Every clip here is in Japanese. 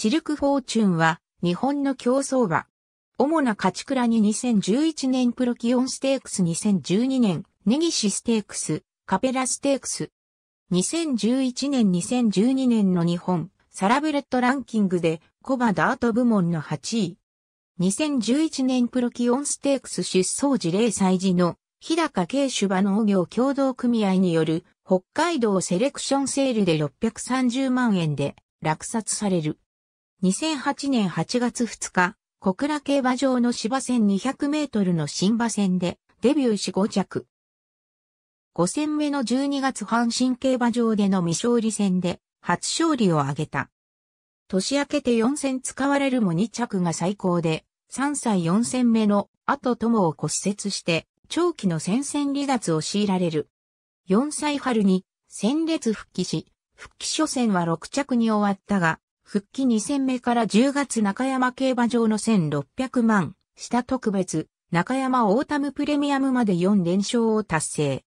シルクフォーチュンは日本の競走馬。主な勝ち倉に2011年プロキオンステークス2012年ネギシステークス、カペラステークス。2011年2012年の日本サラブレッドランキングでコバダート部門の8位。2011年プロキオンステークス出走事例祭事の日高慶馬農業協同組合による北海道セレクションセールで630万円で落札される。2008年8月2日、小倉競馬場の芝線200メートルの新馬戦でデビューし5着。5戦目の12月阪神競馬場での未勝利戦で初勝利を挙げた。年明けて4戦使われるも2着が最高で、3歳4戦目の後友を骨折して長期の戦線離脱を強いられる。4歳春に戦列復帰し、復帰初戦は6着に終わったが、復帰2戦目から10月中山競馬場の1600万、下特別、中山オータムプレミアムまで4連勝を達成。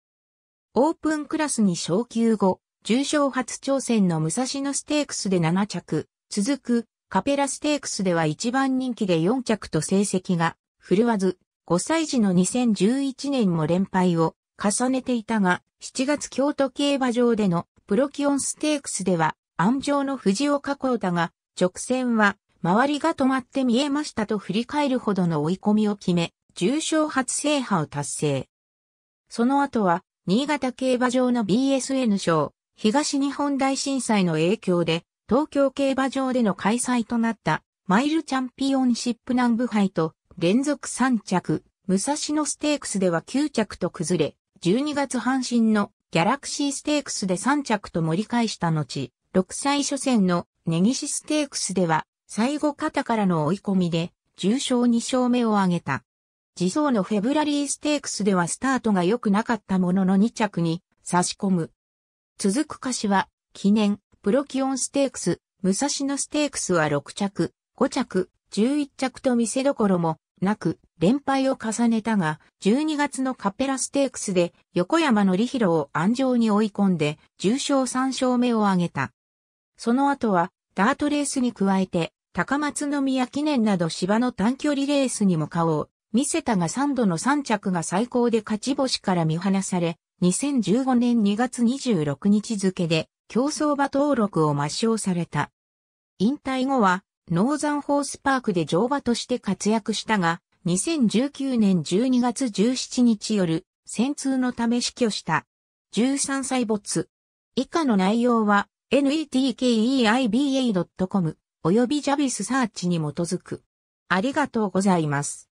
オープンクラスに昇級後、重賞初挑戦の武蔵野ステークスで7着、続くカペラステークスでは一番人気で4着と成績が振るわず、5歳児の2011年も連敗を重ねていたが、7月京都競馬場でのプロキオンステークスでは安城の藤岡港だが、直線は、周りが止まって見えましたと振り返るほどの追い込みを決め、重賞初制覇を達成。その後は、新潟競馬場の BSN 賞、東日本大震災の影響で、東京競馬場での開催となった、マイルチャンピオンシップ南部杯と、連続3着、武蔵野ステークスでは9着と崩れ、12月阪神のギャラクシーステークスで3着と盛り返した後、6歳初戦のネギシステークスでは、最後肩からの追い込みで、重傷2勝目を挙げた。自走のフェブラリーステークスではスタートが良くなかったものの2着に差し込む。続く歌詞は、記念、プロキオンステークス、武蔵野ステークスは6着、5着、11着と見せどころもなく連敗を重ねたが、12月のカペラステークスで横山のりひろを安城に追い込んで、重賞3勝目を挙げた。その後は、ダートレースに加えて、高松宮記念など芝の短距離レースにも顔を見せたが3度の3着が最高で勝ち星から見放され、2015年2月26日付で競争馬登録を抹消された。引退後は、ノーザンホースパークで乗馬として活躍したが、2019年12月17日夜、戦痛のため死去した。13歳没。以下の内容は、netkeiba.com 及び Javis Search に基づく。ありがとうございます。